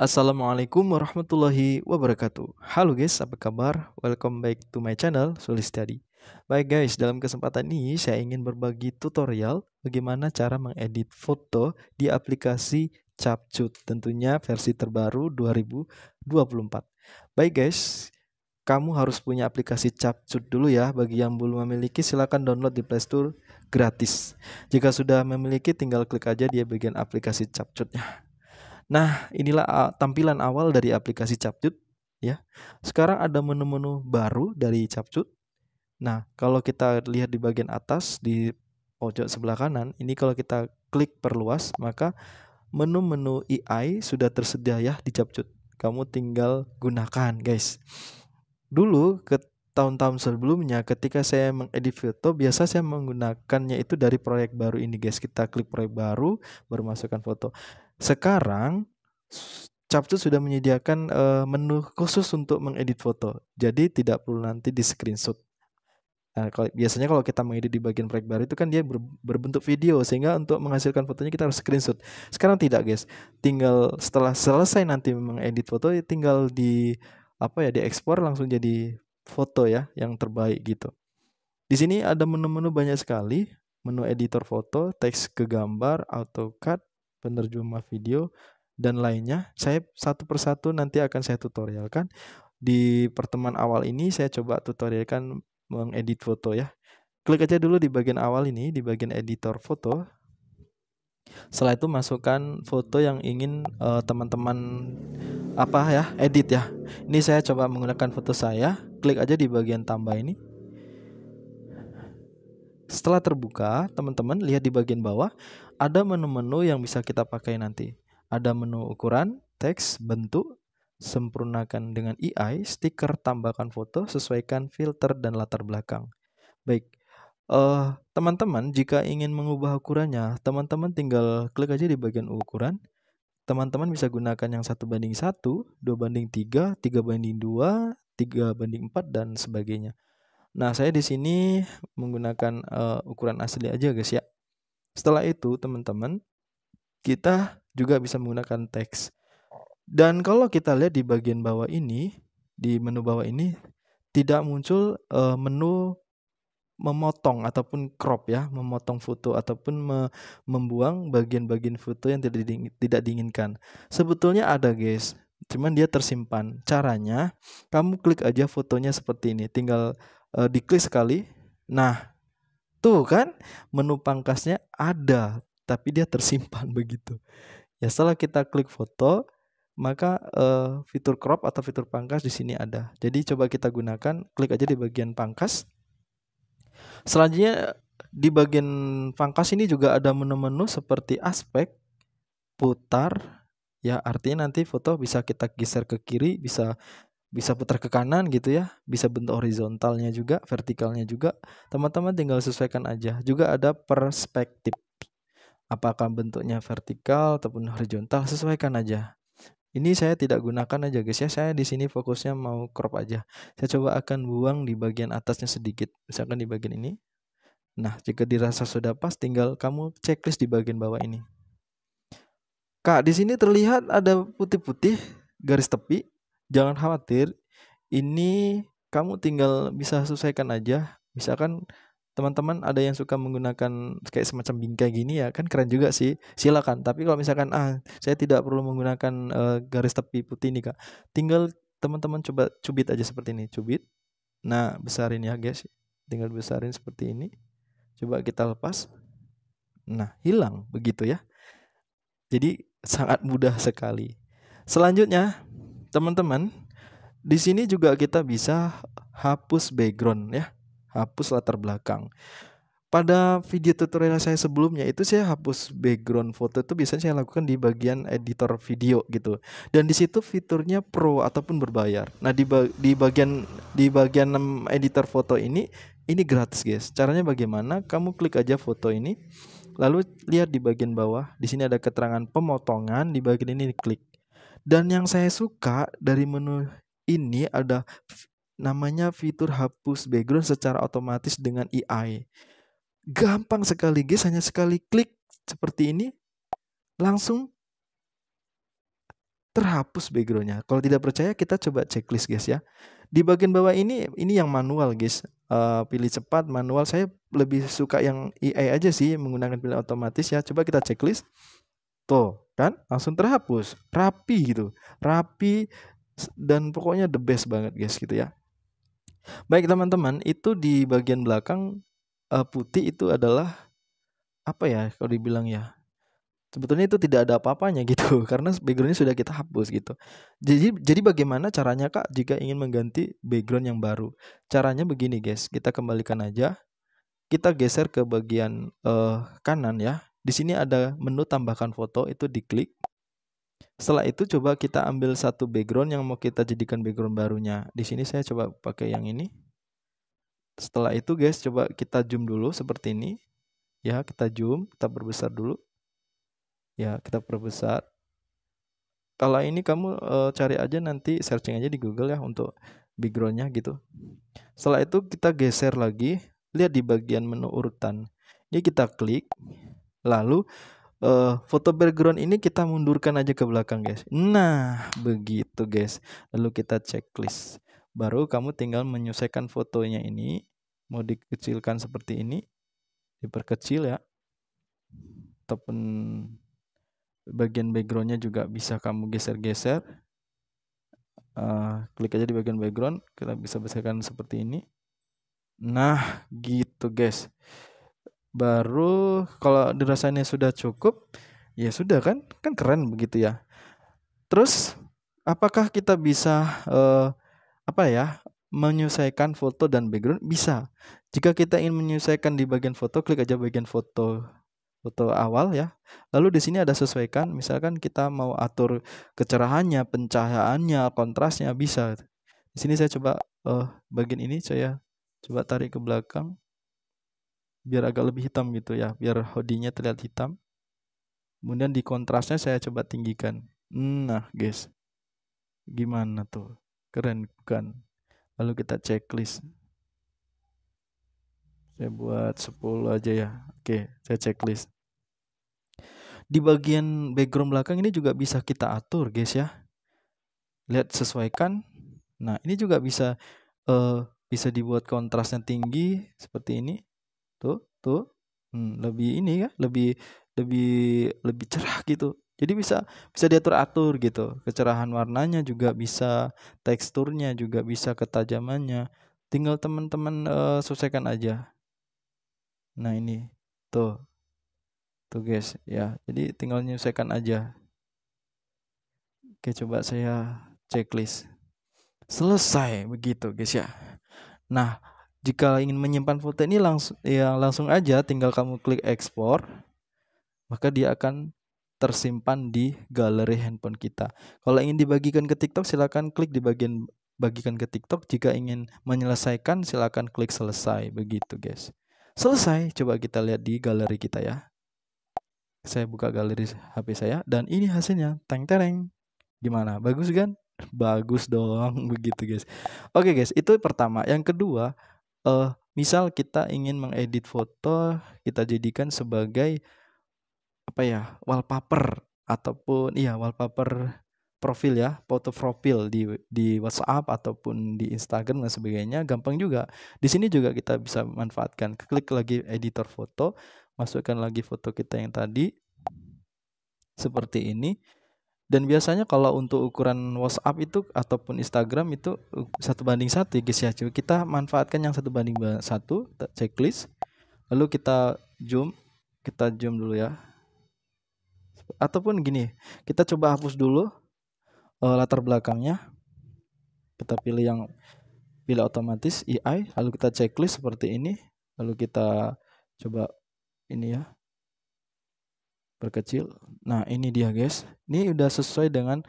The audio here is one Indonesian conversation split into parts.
Assalamualaikum warahmatullahi wabarakatuh. Halo guys, apa kabar? Welcome back to my channel Sulis Tadi Baik guys, dalam kesempatan ini saya ingin berbagi tutorial bagaimana cara mengedit foto di aplikasi Capcut, tentunya versi terbaru 2024. Baik guys, kamu harus punya aplikasi Capcut dulu ya. Bagi yang belum memiliki silahkan download di Playstore gratis. Jika sudah memiliki tinggal klik aja di bagian aplikasi Capcutnya. Nah, inilah ah, tampilan awal dari aplikasi Capcut ya. Sekarang ada menu-menu baru dari Capcut. Nah, kalau kita lihat di bagian atas di pojok sebelah kanan, ini kalau kita klik perluas, maka menu-menu AI sudah tersedia ya di Capcut. Kamu tinggal gunakan, guys. Dulu ke tahun-tahun sebelumnya ketika saya mengedit foto biasa saya menggunakannya itu dari proyek baru ini guys kita klik proyek baru baru masukkan foto sekarang capcut sudah menyediakan uh, menu khusus untuk mengedit foto. Jadi tidak perlu nanti di screenshot. Nah, kalau, biasanya kalau kita mengedit di bagian proyek baru itu kan dia ber, berbentuk video sehingga untuk menghasilkan fotonya kita harus screenshot. Sekarang tidak, guys. Tinggal setelah selesai nanti mengedit foto ya tinggal di apa ya, diekspor langsung jadi foto ya yang terbaik gitu. Di sini ada menu-menu banyak sekali, menu editor foto, teks ke gambar, AutoCAD, penerjemah video dan lainnya saya satu persatu nanti akan saya tutorialkan di pertemuan awal ini saya coba tutorialkan mengedit foto ya klik aja dulu di bagian awal ini di bagian editor foto setelah itu masukkan foto yang ingin eh, teman-teman uh, apa ya edit ya ini saya coba menggunakan foto saya klik aja di bagian tambah ini setelah terbuka teman-teman lihat di bagian bawah ada menu-menu yang bisa kita pakai nanti. Ada menu ukuran, teks, bentuk, sempurnakan dengan AI, e stiker, tambahkan foto, sesuaikan filter dan latar belakang. Baik, eh, teman-teman uh, jika ingin mengubah ukurannya, teman-teman tinggal klik aja di bagian ukuran. Teman-teman bisa gunakan yang satu banding satu, dua banding tiga, tiga banding dua, tiga banding empat dan sebagainya. Nah, saya di sini menggunakan uh, ukuran asli aja guys ya. Setelah itu, teman-teman, kita juga bisa menggunakan teks. Dan kalau kita lihat di bagian bawah ini, di menu bawah ini tidak muncul uh, menu memotong ataupun crop ya, memotong foto ataupun me membuang bagian-bagian foto yang tidak diing tidak diinginkan. Sebetulnya ada, guys. Cuman dia tersimpan. Caranya kamu klik aja fotonya seperti ini, tinggal uh, diklik sekali. Nah, Tuh kan menu pangkasnya ada tapi dia tersimpan begitu. Ya setelah kita klik foto maka uh, fitur crop atau fitur pangkas di sini ada. Jadi coba kita gunakan, klik aja di bagian pangkas. Selanjutnya di bagian pangkas ini juga ada menu-menu seperti aspek, putar, ya artinya nanti foto bisa kita geser ke kiri, bisa bisa putar ke kanan gitu ya bisa bentuk horizontalnya juga vertikalnya juga teman-teman tinggal sesuaikan aja juga ada perspektif apakah bentuknya vertikal ataupun horizontal sesuaikan aja ini saya tidak gunakan aja guys ya saya di sini fokusnya mau crop aja saya coba akan buang di bagian atasnya sedikit misalkan di bagian ini nah jika dirasa sudah pas tinggal kamu checklist di bagian bawah ini kak di sini terlihat ada putih-putih garis tepi jangan khawatir, ini kamu tinggal bisa selesaikan aja. Misalkan teman-teman ada yang suka menggunakan kayak semacam bingkai gini ya kan keren juga sih silakan tapi kalau misalkan ah saya tidak perlu menggunakan uh, garis tepi putih ini kak tinggal teman-teman coba cubit aja seperti ini cubit nah besarin ya guys tinggal besarin seperti ini coba kita lepas nah hilang begitu ya jadi sangat mudah sekali selanjutnya teman-teman, di sini juga kita bisa hapus background ya, hapus latar belakang. Pada video tutorial saya sebelumnya itu saya hapus background foto itu biasanya saya lakukan di bagian editor video gitu. Dan di situ fiturnya pro ataupun berbayar. Nah, di ba di bagian di bagian editor foto ini ini gratis, guys. Caranya bagaimana? Kamu klik aja foto ini. Lalu lihat di bagian bawah, di sini ada keterangan pemotongan, di bagian ini klik. Dan yang saya suka dari menu ini ada namanya fitur hapus background secara otomatis dengan AI. E Gampang sekali guys, hanya sekali klik seperti ini langsung terhapus backgroundnya. Kalau tidak percaya kita coba checklist guys ya. Di bagian bawah ini ini yang manual guys. Uh, pilih cepat manual saya lebih suka yang AI e aja sih menggunakan pilihan otomatis ya. Coba kita checklist. Tuh kan langsung terhapus rapi gitu rapi dan pokoknya the best banget guys gitu ya baik teman-teman itu di bagian belakang uh, putih itu adalah apa ya kalau dibilang ya sebetulnya itu tidak ada apa-apanya gitu karena backgroundnya sudah kita hapus gitu jadi jadi bagaimana caranya kak jika ingin mengganti background yang baru caranya begini guys kita kembalikan aja kita geser ke bagian uh, kanan ya di sini ada menu tambahkan foto itu diklik. Setelah itu coba kita ambil satu background yang mau kita jadikan background barunya. Di sini saya coba pakai yang ini. Setelah itu guys coba kita zoom dulu seperti ini. Ya, kita zoom, kita perbesar dulu. Ya, kita perbesar. Kalau ini kamu e, cari aja nanti searching aja di Google ya untuk backgroundnya gitu. Setelah itu kita geser lagi, lihat di bagian menu urutan. Ini kita klik, Lalu uh, foto background ini kita mundurkan aja ke belakang guys. Nah, begitu guys. Lalu kita checklist. Baru kamu tinggal menyelesaikan fotonya ini. Mau dikecilkan seperti ini. Diperkecil ya. Ataupun bagian backgroundnya juga bisa kamu geser-geser. Uh, klik aja di bagian background. Kita bisa besarkan seperti ini. Nah, gitu guys baru kalau dirasainnya sudah cukup ya sudah kan kan keren begitu ya terus apakah kita bisa eh, apa ya menyesuaikan foto dan background bisa jika kita ingin menyesuaikan di bagian foto klik aja bagian foto foto awal ya lalu di sini ada sesuaikan misalkan kita mau atur kecerahannya pencahayaannya kontrasnya bisa di sini saya coba eh, bagian ini saya coba tarik ke belakang biar agak lebih hitam gitu ya, biar hoodie-nya terlihat hitam. Kemudian di kontrasnya saya coba tinggikan. Nah, guys. Gimana tuh? Keren bukan? Lalu kita checklist. Saya buat 10 aja ya. Oke, saya checklist. Di bagian background belakang ini juga bisa kita atur, guys ya. Lihat sesuaikan. Nah, ini juga bisa uh, bisa dibuat kontrasnya tinggi seperti ini tuh tuh hmm, lebih ini ya lebih lebih lebih cerah gitu jadi bisa bisa diatur atur gitu kecerahan warnanya juga bisa teksturnya juga bisa ketajamannya tinggal teman-teman uh, selesaikan aja nah ini tuh tuh guys ya jadi tinggal menyelesaikan aja oke coba saya checklist selesai begitu guys ya nah jika ingin menyimpan foto ini langsung ya langsung aja tinggal kamu klik ekspor maka dia akan tersimpan di galeri handphone kita. Kalau ingin dibagikan ke TikTok silahkan klik di bagian bagikan ke TikTok. Jika ingin menyelesaikan silahkan klik selesai begitu guys. Selesai, coba kita lihat di galeri kita ya. Saya buka galeri HP saya dan ini hasilnya. tank tereng. Gimana? Bagus kan? Bagus dong begitu guys. Oke guys, itu pertama. Yang kedua, uh, misal kita ingin mengedit foto kita jadikan sebagai apa ya wallpaper ataupun iya wallpaper profil ya foto profil di di WhatsApp ataupun di Instagram dan sebagainya gampang juga di sini juga kita bisa manfaatkan klik lagi editor foto masukkan lagi foto kita yang tadi seperti ini dan biasanya kalau untuk ukuran WhatsApp itu ataupun Instagram itu uh, satu banding satu ya guys ya coba kita manfaatkan yang satu banding satu checklist lalu kita zoom kita zoom dulu ya ataupun gini kita coba hapus dulu uh, latar belakangnya kita pilih yang pilih otomatis AI lalu kita checklist seperti ini lalu kita coba ini ya perkecil nah ini dia guys ini udah sesuai dengan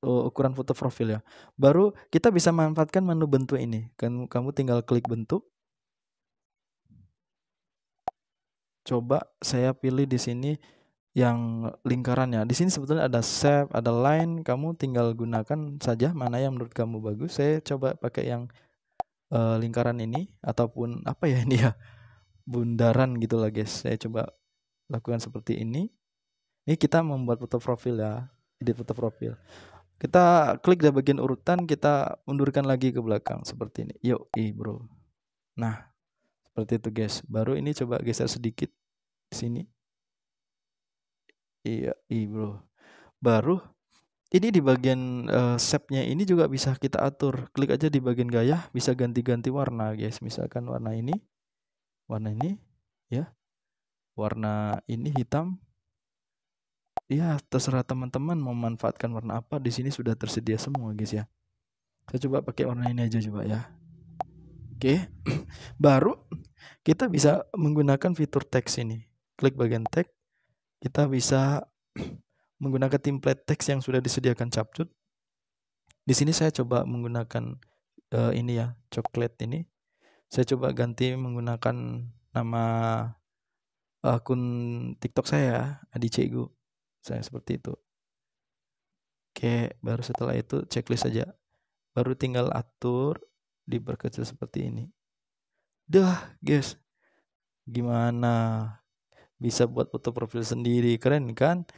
uh, ukuran foto profil ya baru kita bisa manfaatkan menu bentuk ini kan kamu tinggal klik bentuk coba saya pilih di sini yang lingkarannya. Di sini sebetulnya ada shape, ada line, kamu tinggal gunakan saja mana yang menurut kamu bagus. Saya coba pakai yang uh, lingkaran ini ataupun apa ya ini ya bundaran gitulah guys. Saya coba lakukan seperti ini ini kita membuat foto profil ya edit foto profil kita klik di bagian urutan kita mundurkan lagi ke belakang seperti ini yuk i bro nah seperti itu guys baru ini coba geser sedikit di sini iya i bro baru ini di bagian uh, shape-nya ini juga bisa kita atur klik aja di bagian gaya bisa ganti-ganti warna guys misalkan warna ini warna ini ya warna ini hitam ya terserah teman-teman memanfaatkan warna apa di sini sudah tersedia semua guys ya saya coba pakai warna ini aja coba ya oke baru kita bisa menggunakan fitur teks ini klik bagian teks kita bisa menggunakan template teks yang sudah disediakan capcut di sini saya coba menggunakan uh, ini ya coklat ini saya coba ganti menggunakan nama akun TikTok saya Adi Cegu saya seperti itu oke baru setelah itu checklist saja baru tinggal atur diperkecil seperti ini dah guys gimana bisa buat foto profil sendiri keren kan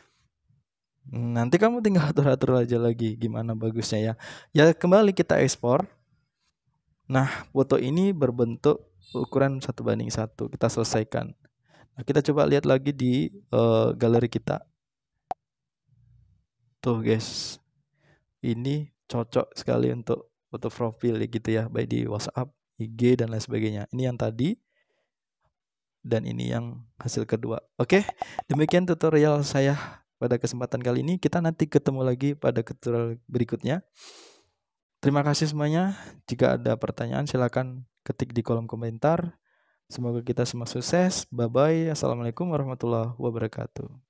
nanti kamu tinggal atur-atur aja lagi gimana bagusnya ya ya kembali kita ekspor nah foto ini berbentuk ukuran satu banding satu kita selesaikan nah, kita coba lihat lagi di uh, galeri kita Tuh guys, ini cocok sekali untuk foto profil gitu ya, baik di WhatsApp, IG dan lain sebagainya. Ini yang tadi dan ini yang hasil kedua. Oke, demikian tutorial saya pada kesempatan kali ini. Kita nanti ketemu lagi pada tutorial berikutnya. Terima kasih semuanya. Jika ada pertanyaan silahkan ketik di kolom komentar. Semoga kita semua sukses. Bye bye. Assalamualaikum warahmatullahi wabarakatuh.